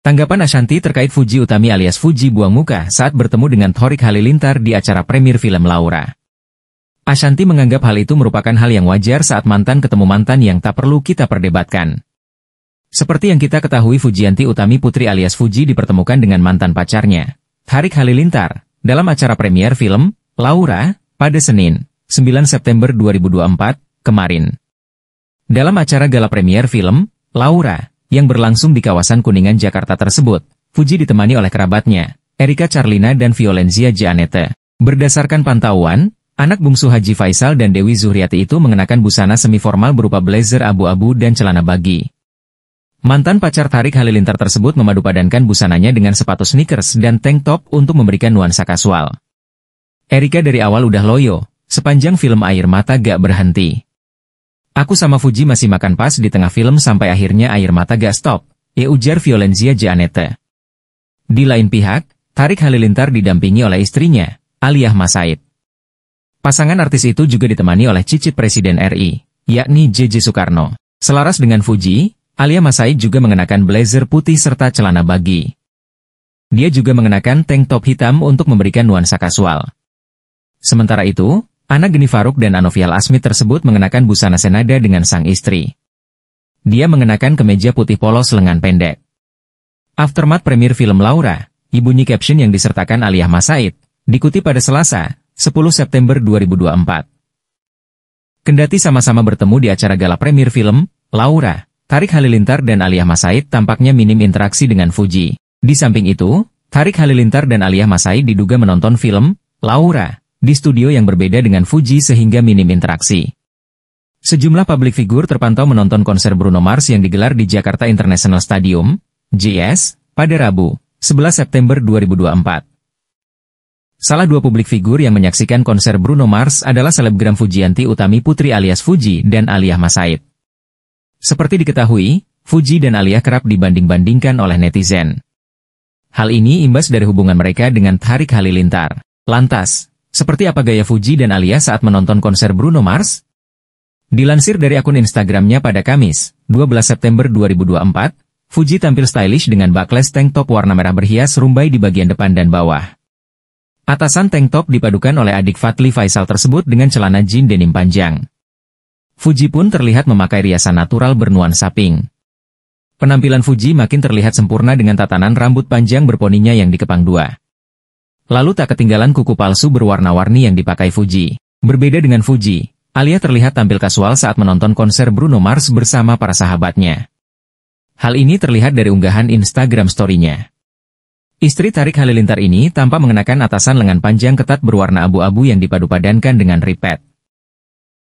Tanggapan Ashanti terkait Fuji Utami alias Fuji buang muka saat bertemu dengan Thorik Halilintar di acara premier film Laura. Ashanti menganggap hal itu merupakan hal yang wajar saat mantan ketemu mantan yang tak perlu kita perdebatkan. Seperti yang kita ketahui Fujianti Utami Putri alias Fuji dipertemukan dengan mantan pacarnya, Thorik Halilintar, dalam acara premier film, Laura, pada Senin, 9 September 2024, kemarin. Dalam acara gala premier film, Laura, yang berlangsung di kawasan Kuningan Jakarta tersebut, Fuji ditemani oleh kerabatnya, Erika Charlina dan Violenzia Janete. Berdasarkan pantauan, anak bungsu Haji Faisal dan Dewi Zuhriati itu mengenakan busana semi-formal berupa blazer abu-abu dan celana bagi. Mantan pacar Tarik Halilintar tersebut memadupadankan busananya dengan sepatu sneakers dan tank top untuk memberikan nuansa kasual. Erika dari awal udah loyo, sepanjang film Air Mata Gak Berhenti. Aku sama Fuji masih makan pas di tengah film sampai akhirnya air mata gak stop, e ujar Violenzia Janete. Di lain pihak, Tarik Halilintar didampingi oleh istrinya, Aliyah Masaid. Pasangan artis itu juga ditemani oleh cicit Presiden RI, yakni JJ Soekarno. Selaras dengan Fuji, Aliyah Masaid juga mengenakan blazer putih serta celana bagi. Dia juga mengenakan tank top hitam untuk memberikan nuansa kasual. Sementara itu, Anak Geni Faruk dan Anovial Asmi tersebut mengenakan busana senada dengan sang istri. Dia mengenakan kemeja putih polos lengan pendek. Aftermath premier film Laura, ibunya caption yang disertakan Aliyah Masaid, dikutip pada Selasa, 10 September 2024. Kendati sama-sama bertemu di acara gala premier film, Laura, Tarik Halilintar dan Aliyah Masaid tampaknya minim interaksi dengan Fuji. Di samping itu, Tarik Halilintar dan Aliyah Masaid diduga menonton film, Laura, di studio yang berbeda dengan Fuji sehingga minim interaksi. Sejumlah publik figur terpantau menonton konser Bruno Mars yang digelar di Jakarta International Stadium, JS, pada Rabu, 11 September 2024. Salah dua publik figur yang menyaksikan konser Bruno Mars adalah selebgram Fujianti Utami Putri alias Fuji dan Aliyah Masaid. Seperti diketahui, Fuji dan alia kerap dibanding-bandingkan oleh netizen. Hal ini imbas dari hubungan mereka dengan Tarik Halilintar. Lantas, seperti apa gaya Fuji dan Alia saat menonton konser Bruno Mars? Dilansir dari akun Instagramnya pada Kamis, 12 September 2024, Fuji tampil stylish dengan bakles tank top warna merah berhias rumbai di bagian depan dan bawah. Atasan tank top dipadukan oleh adik Fatli Faisal tersebut dengan celana jean denim panjang. Fuji pun terlihat memakai riasan natural bernuansa pink. Penampilan Fuji makin terlihat sempurna dengan tatanan rambut panjang berponinya yang dikepang dua. Lalu tak ketinggalan kuku palsu berwarna-warni yang dipakai Fuji. Berbeda dengan Fuji, Alia terlihat tampil kasual saat menonton konser Bruno Mars bersama para sahabatnya. Hal ini terlihat dari unggahan Instagram story-nya. Istri Tarik Halilintar ini tanpa mengenakan atasan lengan panjang ketat berwarna abu-abu yang dipadupadankan dengan ripet.